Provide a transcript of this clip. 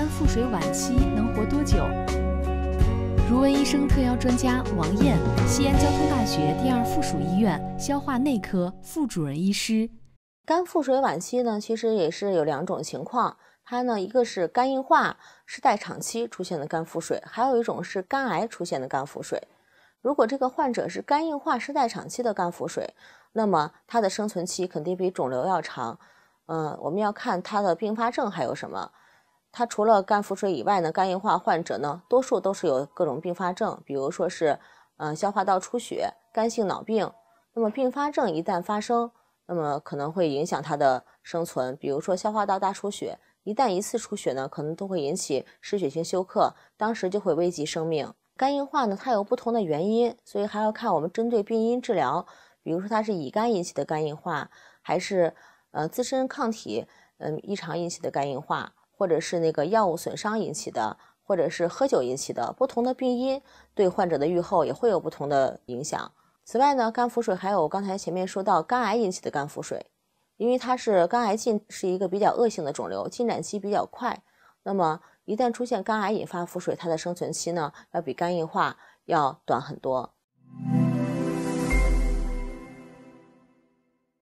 肝腹水晚期能活多久？如闻医生特邀专家王艳，西安交通大学第二附属医院消化内科副主任医师。肝腹水晚期呢，其实也是有两种情况，它呢一个是肝硬化是代偿期出现的肝腹水，还有一种是肝癌出现的肝腹水。如果这个患者是肝硬化是代偿期的肝腹水，那么他的生存期肯定比肿瘤要长。嗯，我们要看他的并发症还有什么。它除了肝腹水以外呢，肝硬化患者呢，多数都是有各种并发症，比如说是，嗯，消化道出血、肝性脑病。那么并发症一旦发生，那么可能会影响它的生存，比如说消化道大出血，一旦一次出血呢，可能都会引起失血性休克，当时就会危及生命。肝硬化呢，它有不同的原因，所以还要看我们针对病因治疗，比如说它是乙肝引起的肝硬化，还是呃自身抗体嗯异常引起的肝硬化。或者是那个药物损伤引起的，或者是喝酒引起的，不同的病因对患者的预后也会有不同的影响。此外呢，肝腹水还有刚才前面说到肝癌引起的肝腹水，因为它是肝癌进是一个比较恶性的肿瘤，进展期比较快。那么一旦出现肝癌引发腹水，它的生存期呢要比肝硬化要短很多。